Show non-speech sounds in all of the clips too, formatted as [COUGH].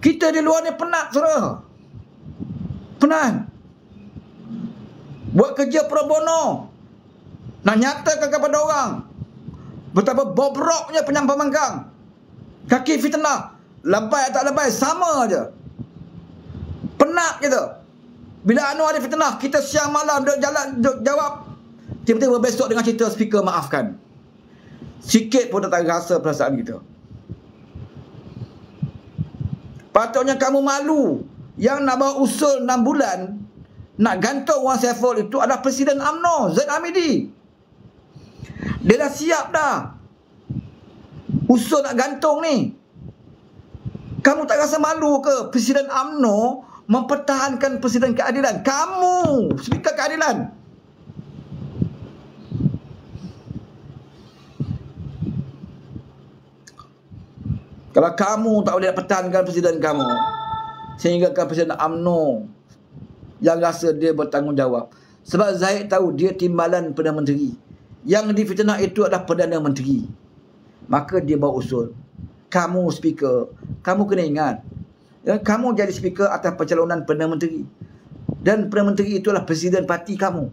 Kita di luar ni penat surah. Penat. Buat kerja pro bono. Nak nyatakan kepada orang. Betapa bobroknya penyampang mangkang. Kaki fitnah. Lebay tak lebay. Sama aja. Penat kita. Bila Anwar ada fitnah. Kita siang malam duduk jalan. Duduk jawab. Tiba-tiba besok dengan cerita speaker maafkan. Sikit pun tak rasa perasaan kita. Gitu. Patutnya kamu malu yang nak bawa usul 6 bulan nak gantung Wan Saiful itu adalah Presiden UMNO Zain Amidi. Dia dah siap dah. Usul nak gantung ni. Kamu tak rasa malu ke Presiden UMNO mempertahankan Presiden Keadilan? Kamu, Speaker Keadilan. Kalau kamu tak boleh pertahankan presiden kamu sehingga ke presiden AMNO yang rasa dia bertanggungjawab. Sebab Zahid tahu dia timbalan Perdana Menteri. Yang difitnah itu adalah Perdana Menteri. Maka dia bawa usul. Kamu speaker, kamu kena ingat. Ya, kamu jadi speaker atas pencalonan Perdana Menteri. Dan Perdana Menteri itu adalah presiden parti kamu.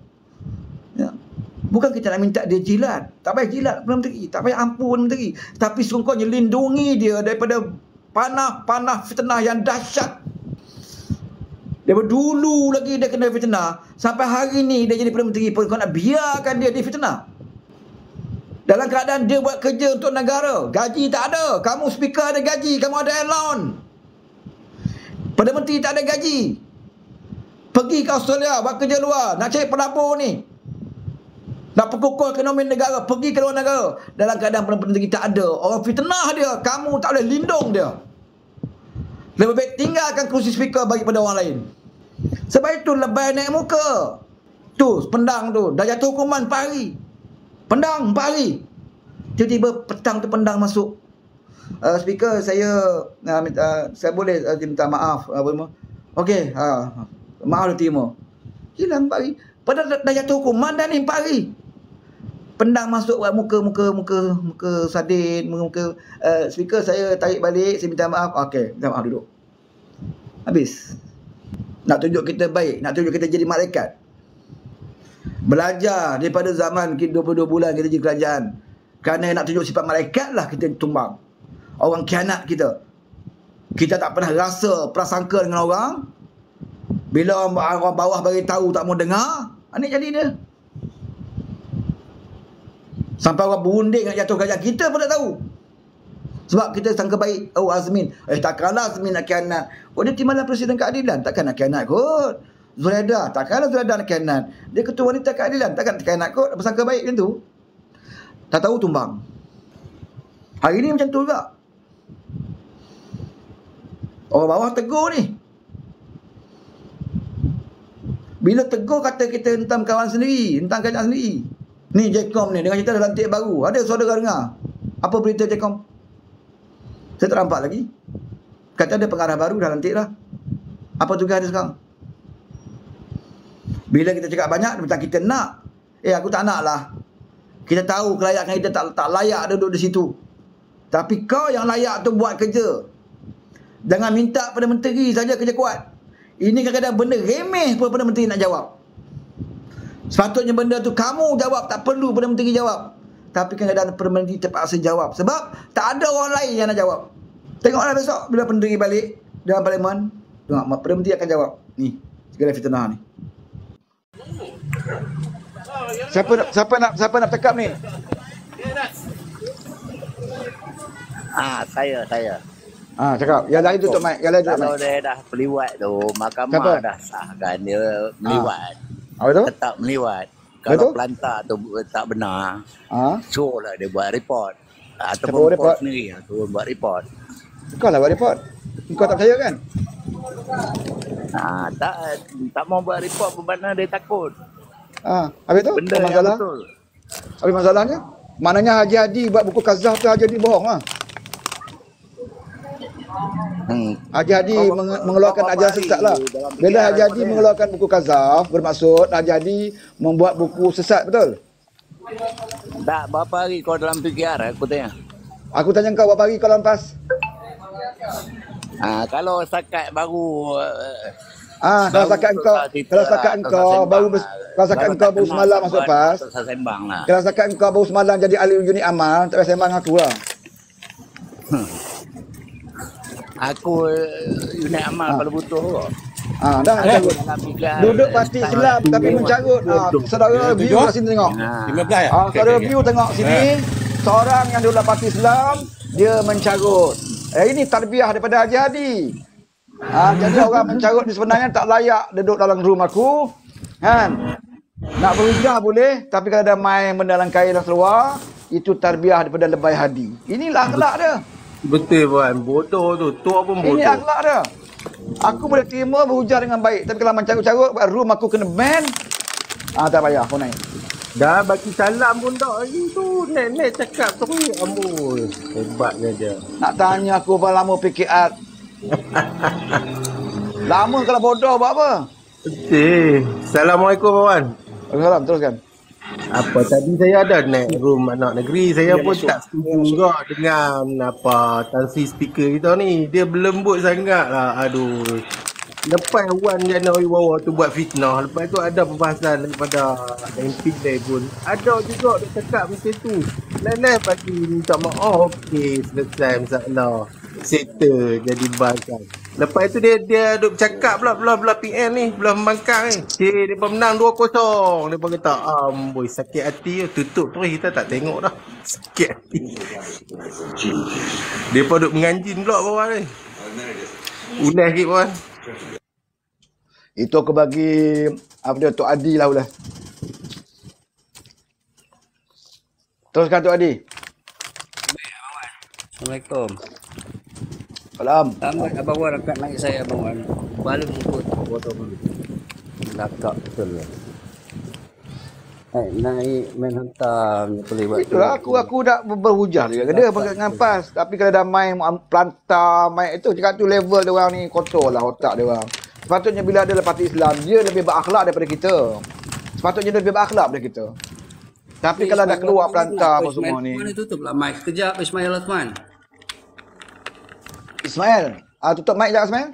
Bukan kita nak minta dia jilat. Tak payah jilat Perdana Menteri. Tak payah ampun Menteri. Tapi sungguhnya lindungi dia daripada panah-panah fitnah yang dahsyat. Dari dulu lagi dia kena fitnah. Sampai hari ni dia jadi Perdana Menteri pun kau nak biarkan dia di fitnah. Dalam keadaan dia buat kerja untuk negara. Gaji tak ada. Kamu speaker ada gaji. Kamu ada allowance. Perdana Menteri tak ada gaji. Pergi ke Australia buat kerja luar. Nak cari pelapor ni. Nak pukul ekonomi negara, pergi ke luar negara. Dalam keadaan penduduk kita ada. Orang fitnah dia, kamu tak boleh lindung dia. Lebih baik tinggalkan kursi speaker bagi pada orang lain. Sebab itu lebay naik muka. Tu, pendang tu. Dah jatuh hukuman 4 hari. Pendang 4 hari. Tiba-tiba petang tu pendang masuk. Uh, speaker, saya uh, minta, eh, saya boleh uh, minta maaf. Uh, Okey, uh, maaf terima. Hilang 4 hari. Padahal dah jatuh hukuman dah ni 4 hari pendang masuk buat muka muka muka muka sadin muka, muka uh, speaker saya tarik balik saya minta maaf okey minta maaf duduk habis nak tunjuk kita baik nak tunjuk kita jadi malaikat belajar daripada zaman kita 22 bulan kita jadi kerajaan kerana nak tunjuk sifat malaikat lah kita tumbang orang kianat kita kita tak pernah rasa prasangka dengan orang bila orang, bawah bagi tahu tak mau dengar ah, ni jadi dia Sampai orang berunding nak jatuh kajian. Kita pun tak tahu. Sebab kita sangka baik. Oh Azmin. Eh takkanlah Azmin nak kianat. Oh dia timbalan Presiden Keadilan. Takkan nak kianat kot. Zulaida. Takkanlah Zulaida nak kianat. Dia ketua wanita keadilan. Takkan nak kianat kot. Apa sangka baik macam tu. Tak tahu tumbang. Hari ni macam tu juga. Orang bawah tegur ni. Bila tegur kata kita hentam kawan sendiri. Hentam kajian sendiri. Ni Jekom ni dengan cerita ada lantik baru. Ada saudara dengar. Apa berita Jekom? Saya tak nampak lagi. Kata ada pengarah baru dah lantik lah. Apa tugas dia sekarang? Bila kita cakap banyak, dia kita nak. Eh, aku tak nak lah. Kita tahu kelayakan kita tak, tak layak duduk di situ. Tapi kau yang layak tu buat kerja. Jangan minta pada menteri saja kerja kuat. Ini kadang-kadang benda remeh pun pada menteri nak jawab. Sepatutnya benda tu kamu jawab tak perlu Perdana Menteri jawab. Tapi kadang-kadang Perdana Menteri terpaksa jawab sebab tak ada orang lain yang nak jawab. Tengoklah besok bila Perdana Menteri balik dalam parlimen, tengok Perdana Menteri akan jawab. Ni, segala fitnah ni. Siapa nak siapa nak siapa nak tekap ni? Ah, saya saya. Ah, cakap. Yang lain tutup mic. Yang lain tutup mic. Kalau dia dah peliwat tu, mahkamah siapa? dah sahkan dia peliwat. Apa tu? Tetap melewat. Kalau Betul? pelantar tu tak benar, ha? suruh lah dia buat report. Ah, atau lah, buat report sendiri. Suruh buat report. Kau lah buat report. Kau tak percaya kan? Ha, tak tak mau buat report pun mana dia takut. Ha, habis tu? Benda masalah. Habis masalahnya? Maknanya Haji Hadi buat buku kazah tu Haji Hadi bohong lah. Ha? Hmm. Haji Hadi meng- mengeluarkan Haji Sesat lah. Bila Haji Hadi mengeluarkan buku Kazaf, bermaksud Haji Hadi membuat buku Sesat, betul? Tak, berapa hari kau dalam fikir aku tanya? Aku tanya kau berapa hari kau lepas? Ha, eh, ah, kalau sakat baru... Ah, kalau lah, sakat engkau, lah. kalau sakat kau baru kalau sakat kau baru semalam masuk pas. Lah. Kalau sakat kau baru semalam jadi ahli unit amal, tak payah sembang aku lah. Hmm aku eh, unit amal ha. kalau butuh ha. ha. dah ha. duduk pasti gelap tapi mencarut ha. saudara view kat sini tengok 15 ya ha. saudara view tengok sini eh. seorang yang dulu pasti Islam dia mencarut eh, ini tarbiah daripada Haji Hadi ha. jadi orang mencarut ni sebenarnya tak layak duduk dalam room aku kan nak berubah boleh tapi kalau ada main mendalam kain dan seluar itu tarbiah daripada lebay hadi inilah kelak dia Betul Puan, bodoh tu, tua pun bodoh. Ini akhlak dia. Aku boleh terima berhujar dengan baik. Tapi kalau macam carut buat room aku kena ban. Ah, tak payah, aku naik. Dah bagi salam pun tak lagi tu. Nenek cakap tu. Amboi, hebatnya dia. Nak tanya aku apa lama PKR. [LAUGHS] lama kalau bodoh buat apa? Betul. Assalamualaikum, Puan. Assalamualaikum, teruskan apa tadi saya ada naik room anak negeri saya yeah, pun tak setuju juga dengan apa tansi speaker kita ni dia berlembut sangat lah aduh lepas Wan Januari bawah tu buat fitnah lepas tu ada perbahasan daripada MP dari pun ada juga dia cakap macam tu lain-lain pagi minta maaf oh, ok selesai masalah settle jadi bas kan. Lepas tu dia dia duk cakap pula pula pula PM ni, pula membangkang ni. Cik, dia pun menang 2-0. Dia pun kata, amboi sakit hati tu. Ya, tutup terus kita tak tengok dah. Sakit hati. Dia pun duk menganjin pula bawah ni. Unai sikit pun. Itu aku bagi abdul dia Tok Adi lah ulah. Teruskan Tok Adi. Assalamualaikum. Alam. Tambah abang Wan dekat naik saya abang Wan. Balik ikut foto dulu. Lakak betul lah. Naik, main hantar boleh buat. Itulah aku aku dah berhujah dia. Kena pakai ngampas tapi kalau dah main planta main itu cakap tu level dia orang ni kotor lah otak dia orang. Sepatutnya bila ada lepas Islam dia lebih berakhlak daripada kita. Sepatutnya dia lebih berakhlak daripada kita. Tapi eh, kalau dah keluar planta apa semua ni. Mana tutup lah mic kejap Ismail Osman. Ismail. Ah, tutup mic jap Ismail.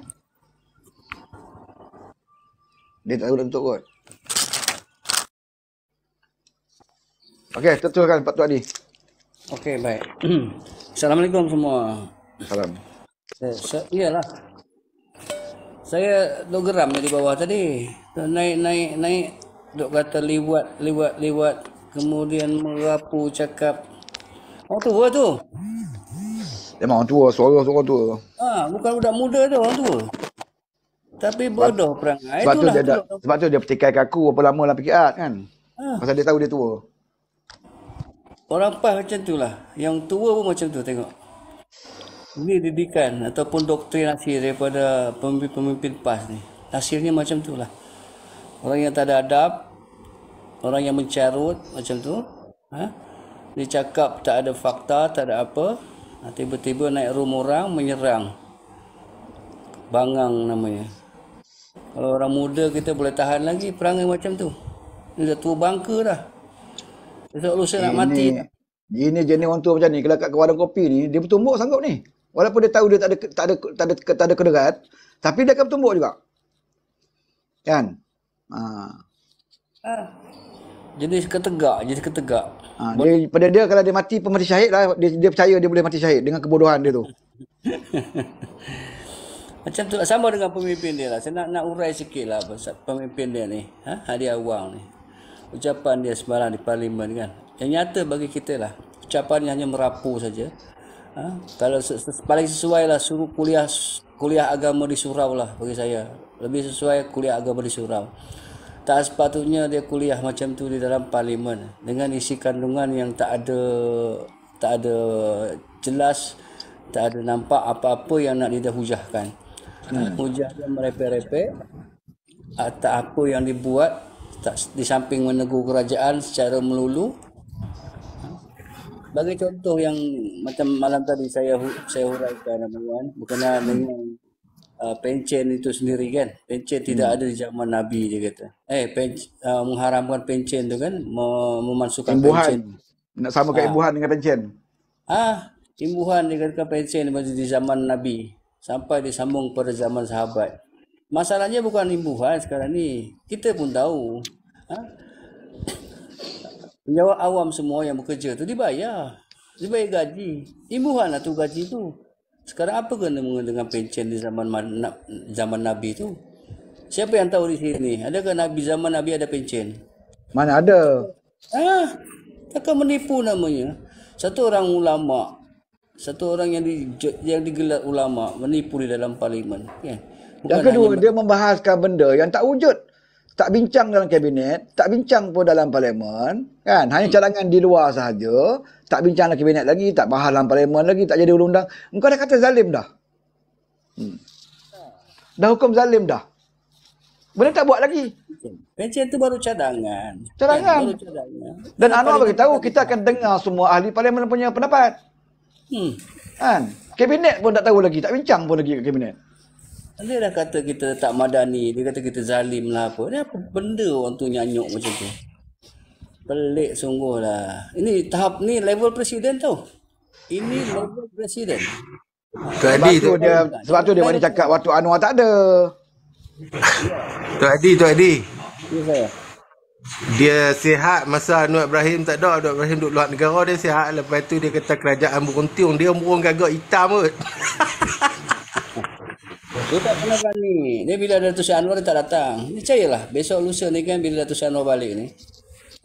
Dia tak boleh tutup kot. Okey, teruskan Pak Tuan Adi. Okey, baik. [CLEARS THROAT] Assalamualaikum semua. Salam. Eh, Saya, iyalah. Saya dok geram di bawah tadi. Naik naik naik dok kata liwat liwat liwat kemudian merapu cakap. Oh tu, tu. Memang tua, suara orang tua. Ah, ha, bukan budak muda tu orang tua. Tapi bodoh sebab, perangai. Sebab tu dia, dia sebab tu dia petikai kaku apa lama lah fikir kan. Ha. Pasal dia tahu dia tua. Orang pas macam tu lah. Yang tua pun macam tu tengok. Ini didikan ataupun doktrinasi daripada pemimpin-pemimpin PAS ni. Hasilnya macam tu lah. Orang yang tak ada adab, orang yang mencarut macam tu. Ha? Dia cakap tak ada fakta, tak ada apa. Ha, tiba-tiba naik rumah orang menyerang. Bangang namanya. Kalau orang muda kita boleh tahan lagi perangai macam tu. Ini dah tua bangka dah. Esok lusa nak mati. Ini jenis orang tua macam ni. Kalau kat warung kopi ni, dia bertumbuk sanggup ni. Walaupun dia tahu dia tak ada tak ada tak ada, tak ada kederat, tapi dia akan bertumbuk juga. Kan? Ha. Ha. Jenis ketegak, jenis ketegak. Ha, dia, pada dia kalau dia mati pun mati syahid lah. Dia, dia percaya dia boleh mati syahid dengan kebodohan dia tu. [LAUGHS] Macam tu lah. Sama dengan pemimpin dia lah. Saya nak, nak urai sikit lah pemimpin dia ni. Ha? Hari awal ni. Ucapan dia semalam di parlimen kan. Yang nyata bagi kita lah. Ucapan hanya merapu saja. Ha? Kalau paling sesuai lah suruh kuliah kuliah agama di surau lah bagi saya. Lebih sesuai kuliah agama di surau tak sepatutnya dia kuliah macam tu di dalam parlimen dengan isi kandungan yang tak ada tak ada jelas tak ada nampak apa-apa yang nak didahujahkan hmm. hujah yang merepek-repek atau apa yang dibuat tak, di samping menegur kerajaan secara melulu bagi contoh yang macam malam tadi saya saya huraikan namanya berkenaan dengan hmm uh, pencen itu sendiri kan. Pencen hmm. tidak ada di zaman Nabi dia kata. Eh pencen, uh, mengharamkan pencen tu kan memasukkan imbuhan. pencen. Nak sama ke ha. imbuhan dengan pencen. Ah, imbuhan imbuhan dikatakan pencen masih di zaman Nabi sampai disambung pada zaman sahabat. Masalahnya bukan imbuhan sekarang ni. Kita pun tahu. Ha? Penjawat [COUGHS] awam semua yang bekerja tu dibayar. Dibayar gaji. Imbuhan lah tu gaji tu. Sekarang apa kena mengenai dengan pencen di zaman zaman Nabi tu? Siapa yang tahu di sini? Adakah Nabi zaman Nabi ada pencen? Mana ada? Ah, takkan menipu namanya. Satu orang ulama, satu orang yang di, yang digelar ulama menipu di dalam parlimen. Yeah. yang kedua, dia membahaskan benda yang tak wujud tak bincang dalam kabinet, tak bincang pun dalam parlimen, kan? Hanya hmm. cadangan di luar sahaja, tak bincang dalam kabinet lagi, tak bahas dalam parlimen lagi, tak jadi undang-undang. Engkau dah kata zalim dah. Hmm. Dah hukum zalim dah. Boleh tak buat lagi? Pencen tu baru cadangan. Cadangan. Baru cadangan. Dan Anwar bagi tahu kita akan dengar semua ahli parlimen punya pendapat. Hmm. Kan? Kabinet pun tak tahu lagi, tak bincang pun lagi ke kabinet. Dia dah kata kita tak madani, dia kata kita zalim lah apa. Dia apa benda orang tu nyanyuk macam tu. Pelik sungguh lah. Ini tahap ni level presiden tau. Ini hmm. level presiden. Tu Adi tu dia sebab tu dia mana cakap waktu Anwar tak ada. Tu Adi tu Adi. Ya, dia sihat masa Anwar Ibrahim tak ada. Anwar Ibrahim duduk luar negara dia sihat. Lepas tu dia kata kerajaan beruntung. Dia murung gagak hitam kot. [LAUGHS] Dia tak pernah berani. Dia bila ada Tuan Anwar, dia tak datang. Dia cayalah. Besok lusa ni kan bila Tuan Anwar balik ni.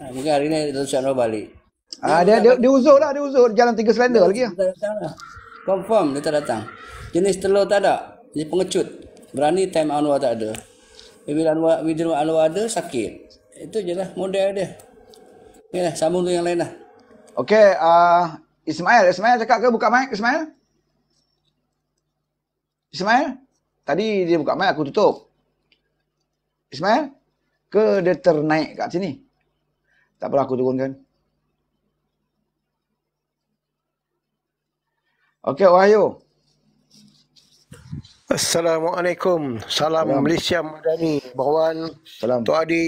Ha, mungkin hari ni Tuan Anwar balik. Dia, ah, ha, dia, dia, dia, uzur lah. Dia uzur. Jalan tiga selender lagi. Lah. lah. Confirm dia tak datang. Jenis telur tak ada. Dia pengecut. Berani time Anwar tak ada. Bila Anwar, bila Anwar ada, sakit. Itu je lah model dia. Okay lah, sambung tu yang lain lah. Okay, uh, ah, Ismail. Ismail cakap ke? Buka mic, Ismail. Ismail? Ismail? Tadi dia buka mic aku tutup. Ismail ke dia ternaik kat sini. Tak apa lah, aku turunkan. Okey, wahyu. Assalamualaikum. Salam, Salam. Malaysia Madani, Bawan, Salam. Tu Adi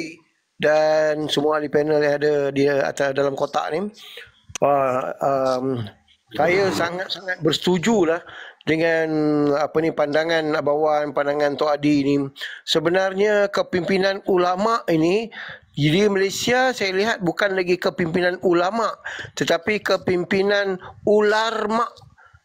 dan semua di panel yang ada di atas dalam kotak ni. Wah, um, saya sangat-sangat bersetujulah dengan apa ni pandangan abawan pandangan Tok Adi ini sebenarnya kepimpinan ulama ini di Malaysia saya lihat bukan lagi kepimpinan ulama tetapi kepimpinan ular mak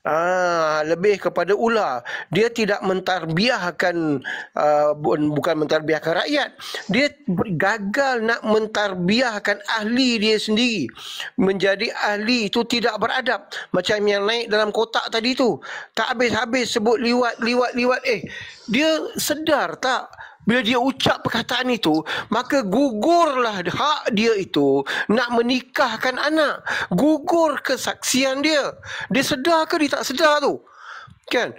Ah, lebih kepada ular. Dia tidak mentarbiahkan uh, bukan mentarbiahkan rakyat. Dia gagal nak mentarbiahkan ahli dia sendiri. Menjadi ahli itu tidak beradab. Macam yang naik dalam kotak tadi tu. Tak habis-habis sebut liwat, liwat, liwat. Eh, dia sedar tak? Bila dia ucap perkataan itu, maka gugurlah hak dia itu nak menikahkan anak. Gugur kesaksian dia. Dia sedar ke dia tak sedar tu? Kan?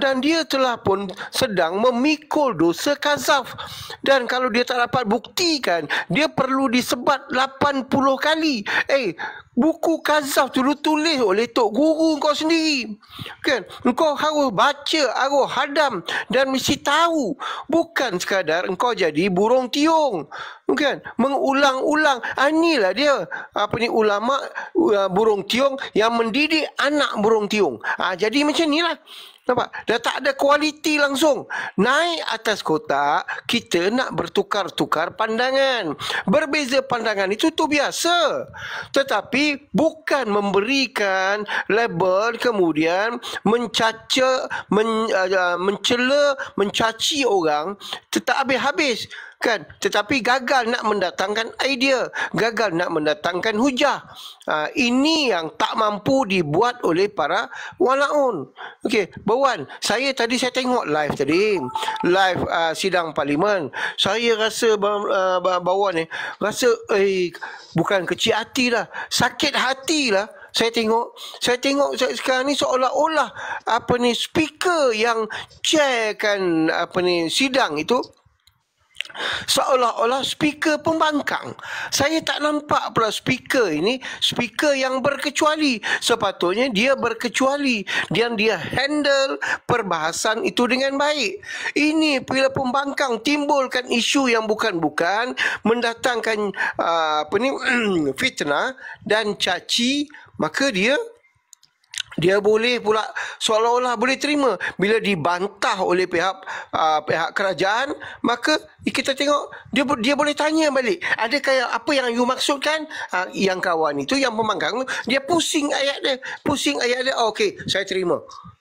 Dan dia telah pun sedang memikul dosa kazaf. Dan kalau dia tak dapat buktikan, dia perlu disebat 80 kali. Eh, Buku kazaf tu lu tulis oleh tok guru kau sendiri. Kan? Engkau harus baca arwah hadam dan mesti tahu. Bukan sekadar engkau jadi burung tiung. Kan? Mengulang-ulang. Ah, inilah dia. Apa ni ulama uh, burung tiung yang mendidik anak burung tiung. Ha, jadi macam inilah. lah. Nampak? Dah tak ada kualiti langsung. Naik atas kotak, kita nak bertukar-tukar pandangan. Berbeza pandangan itu tu biasa. Tetapi bukan memberikan label kemudian mencaca, men, uh, mencela, mencaci orang tetap habis-habis kan tetapi gagal nak mendatangkan idea gagal nak mendatangkan hujah ha, ini yang tak mampu dibuat oleh para walaun okey bawan saya tadi saya tengok live tadi live uh, sidang parlimen saya rasa uh, ah, bawan ni rasa eh bukan kecil lah, sakit hati lah. saya tengok saya tengok sekarang ni seolah-olah apa ni speaker yang chairkan apa ni sidang itu seolah-olah speaker pembangkang. Saya tak nampak pula speaker ini, speaker yang berkecuali. Sepatutnya dia berkecuali dan dia handle perbahasan itu dengan baik. Ini bila pembangkang timbulkan isu yang bukan-bukan, mendatangkan uh, apa ni, [CLEARS THROAT] fitnah dan caci, maka dia dia boleh pula seolah-olah boleh terima bila dibantah oleh pihak uh, pihak kerajaan maka kita tengok dia dia boleh tanya balik ada kayak apa yang you maksudkan uh, yang kawan itu yang pemanggang dia pusing ayat dia pusing ayat dia oh, okey saya terima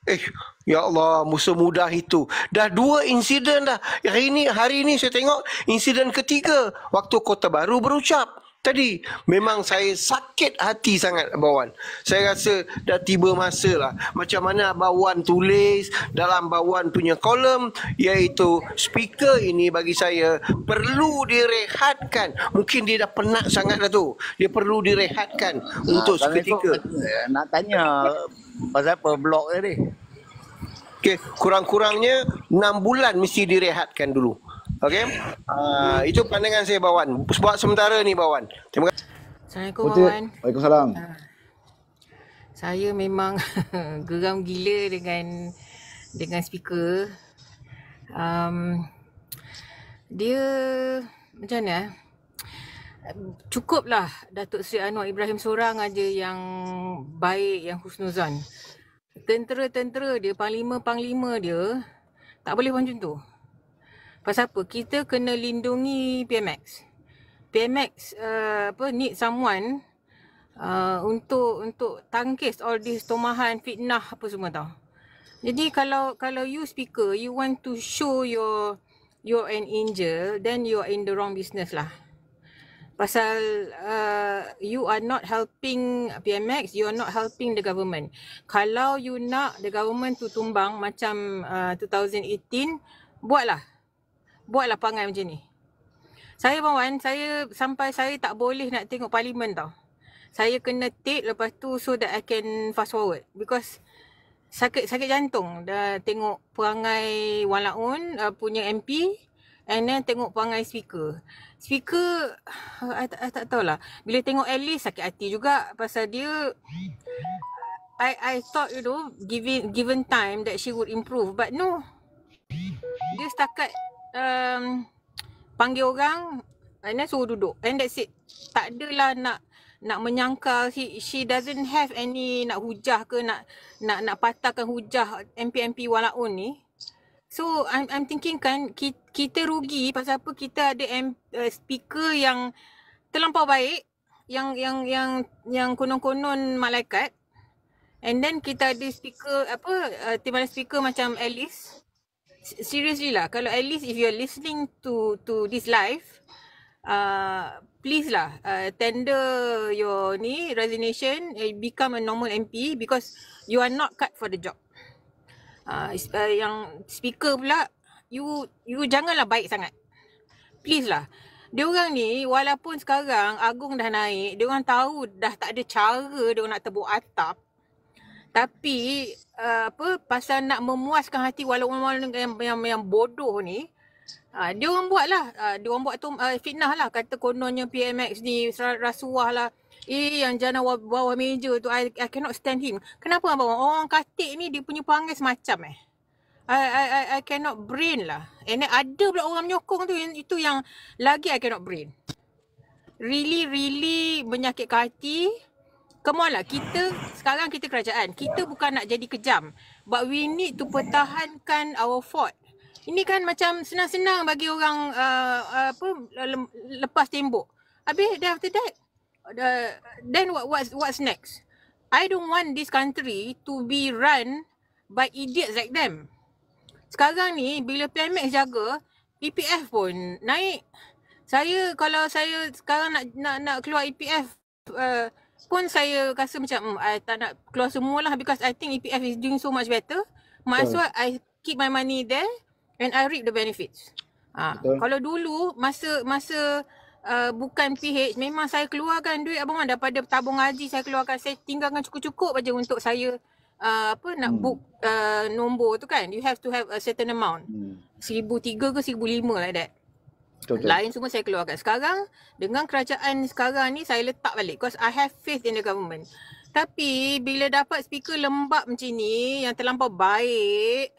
eh ya Allah musuh mudah itu dah dua insiden dah hari ini hari ini saya tengok insiden ketiga waktu kota baru berucap tadi memang saya sakit hati sangat Abang Wan. Saya rasa dah tiba masa lah. Macam mana Abang Wan tulis dalam Abang Wan punya kolom iaitu speaker ini bagi saya perlu direhatkan. Mungkin dia dah penat sangat dah tu. Dia perlu direhatkan nah, untuk seketika. Itu, eh, nak tanya pasal apa blok tadi? Okay, kurang-kurangnya 6 bulan mesti direhatkan dulu. Okey. Uh, itu pandangan saya Bawan. Buat sementara ni Bawan. Terima kasih. Assalamualaikum Bawan. Waalaikumsalam. Ah. Saya memang [LAUGHS] geram gila dengan dengan speaker. Um, dia macam mana? Eh? Cukuplah Datuk Seri Anwar Ibrahim seorang aja yang baik, yang husnuzan. Tentera-tentera dia, panglima-panglima dia tak boleh macam tu. Pasal apa? Kita kena lindungi PMX. PMX uh, apa need someone uh, untuk untuk tangkis all this tomahan, fitnah apa semua tau. Jadi kalau kalau you speaker, you want to show your you're an angel, then you are in the wrong business lah. Pasal uh, you are not helping PMX, you are not helping the government. Kalau you nak the government tu tumbang macam uh, 2018, buatlah buatlah pangai macam ni. Saya bawan, saya sampai saya tak boleh nak tengok parlimen tau. Saya kena take lepas tu so that I can fast forward. Because sakit sakit jantung dah tengok perangai Wan Laun uh, punya MP and then tengok perangai speaker. Speaker, [SIGHS] I, I, I tak tahulah. Bila tengok Alice sakit hati juga pasal dia I I thought you know given given time that she would improve but no dia setakat um, panggil orang and then suruh duduk and that's it tak adalah nak nak menyangka he, she doesn't have any nak hujah ke nak nak nak patahkan hujah MP MP Walaun ni so i'm i'm thinking kan kita, kita rugi pasal apa kita ada M, uh, speaker yang terlampau baik yang yang yang yang konon-konon malaikat and then kita ada speaker apa uh, eh, timbalan speaker macam Alice seriously lah kalau at least if you're listening to to this live uh, please lah uh, tender your ni resignation and become a normal MP because you are not cut for the job uh, uh, yang speaker pula you you janganlah baik sangat please lah dia orang ni walaupun sekarang agung dah naik dia orang tahu dah tak ada cara dia nak tebuk atap tapi uh, apa pasal nak memuaskan hati walaupun orang yang, yang, yang bodoh ni uh, dia orang lah uh, dia orang buat tu uh, fitnah lah kata kononnya PMX ni rasuah lah eh yang jana bawah meja tu I, I cannot stand him. Kenapa abang orang katik ni dia punya panggil semacam eh. I I I I cannot brain lah. And then ada pula orang menyokong tu itu yang lagi I cannot brain. Really really menyakitkan hati come on lah kita sekarang kita kerajaan kita bukan nak jadi kejam but we need to pertahankan our fort ini kan macam senang-senang bagi orang uh, uh apa lepas tembok habis then after that the, uh, then what what what's next i don't want this country to be run by idiots like them sekarang ni bila PMX jaga EPF pun naik saya kalau saya sekarang nak nak nak keluar EPF uh, pun saya rasa macam hmm, I tak nak keluar semua lah, because I think EPF is doing so much better. Maksud I keep my money there and I reap the benefits. Ha. Kalau dulu masa masa uh, bukan PH memang saya keluarkan duit abang Wan daripada tabung haji saya keluarkan saya tinggalkan cukup-cukup aja untuk saya uh, apa nak hmm. book uh, nombor tu kan you have to have a certain amount hmm. seribu tiga ke seribu lima lah that Betul. Lain semua saya keluarkan. Sekarang dengan kerajaan sekarang ni saya letak balik because I have faith in the government. Tapi bila dapat speaker lembab macam ni yang terlampau baik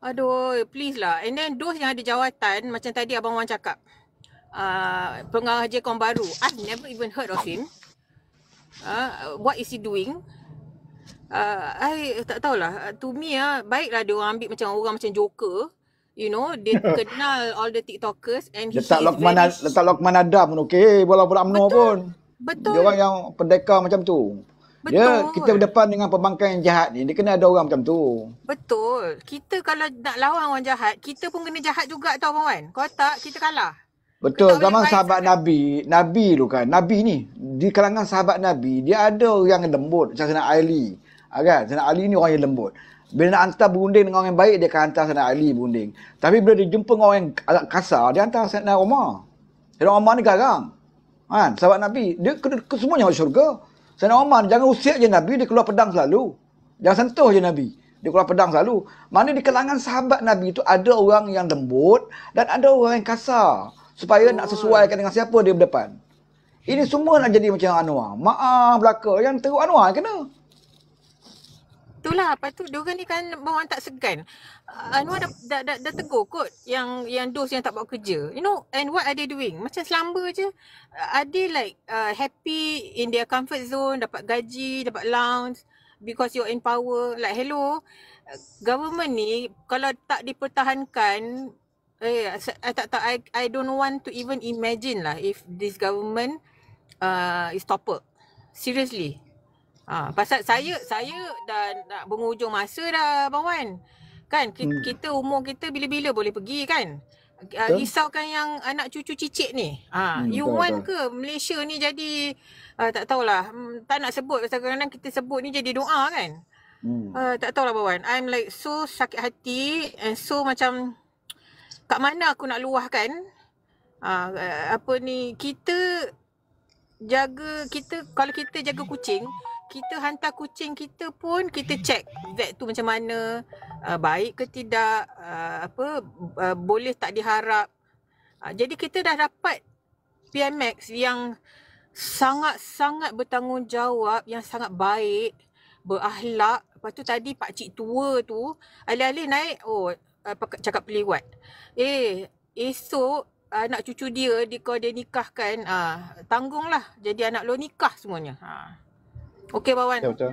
Aduh, please lah. And then those yang ada jawatan macam tadi Abang Wan cakap. Uh, pengarah je kaum baru. I've never even heard of him. Uh, what is he doing? Uh, I tak tahulah. Uh, to me lah, uh, baiklah dia orang ambil macam orang macam Joker you know dia [LAUGHS] kenal all the tiktokers and letak lokman very... letak lokman adam okey bola bola amno pun betul dia orang yang pendekar macam tu Betul. Ya kita berdepan dengan pembangkang yang jahat ni, dia kena ada orang macam tu. Betul. Kita kalau nak lawan orang jahat, kita pun kena jahat juga tau kawan. Kalau tak, kita kalah. Betul. Kena Zaman sahabat sahaja. Nabi, Nabi tu kan, Nabi ni, di kalangan sahabat Nabi, dia ada orang yang lembut. Macam Sena Ali. Ah, kan? Sena Ali ni orang yang lembut. Bila nak hantar berunding dengan orang yang baik, dia akan hantar Sayyidina Ali berunding. Tapi bila dia jumpa dengan orang yang agak kasar, dia hantar Sayyidina Umar. Sayyidina Umar ni garang. Kan? Sahabat Nabi, dia ke, ke semuanya masuk syurga. Sayyidina Umar, jangan usia je Nabi, dia keluar pedang selalu. Jangan sentuh je Nabi. Dia keluar pedang selalu. Mana di kalangan sahabat Nabi itu ada orang yang lembut dan ada orang yang kasar. Supaya oh. nak sesuaikan dengan siapa dia berdepan. Ini semua nak jadi macam Anwar. Maaf belakang Yang teruk Anwar kena itulah apa tu diorang ni kan orang tak segan uh, Anwar dah, dah, dah, dah tegur kot yang yang dos yang tak buat kerja you know and what are they doing macam selamba je uh, are they like uh, happy in their comfort zone dapat gaji dapat lounge because you're in power like hello uh, government ni kalau tak dipertahankan eh, eh tak tak I, I don't want to even imagine lah if this government uh, is toppled seriously Ha, pasal saya saya dah nak berhujung masa dah Abang Wan. Kan kita, hmm. kita umur kita bila-bila boleh pergi kan. Uh, risaukan yang anak cucu cicit ni. Ha, hmm, you want ke Malaysia ni jadi uh, tak tahulah. Hmm, tak nak sebut pasal kadang-kadang kita sebut ni jadi doa kan. Hmm. Uh, tak tahulah Abang Wan. I'm like so sakit hati and so macam kat mana aku nak luahkan. Ha, apa ni kita jaga kita kalau kita jaga kucing kita hantar kucing kita pun kita check vet tu macam mana uh, baik ke tidak uh, apa uh, boleh tak diharap uh, jadi kita dah dapat PMX yang sangat-sangat bertanggungjawab yang sangat baik berakhlak lepas tu tadi pak cik tua tu alih-alih naik oh uh, cakap peliwat eh esok uh, anak cucu dia dia kau dia nikahkan ah uh, tanggunglah jadi anak lo nikah semuanya uh. Okey, Bawan. Betul.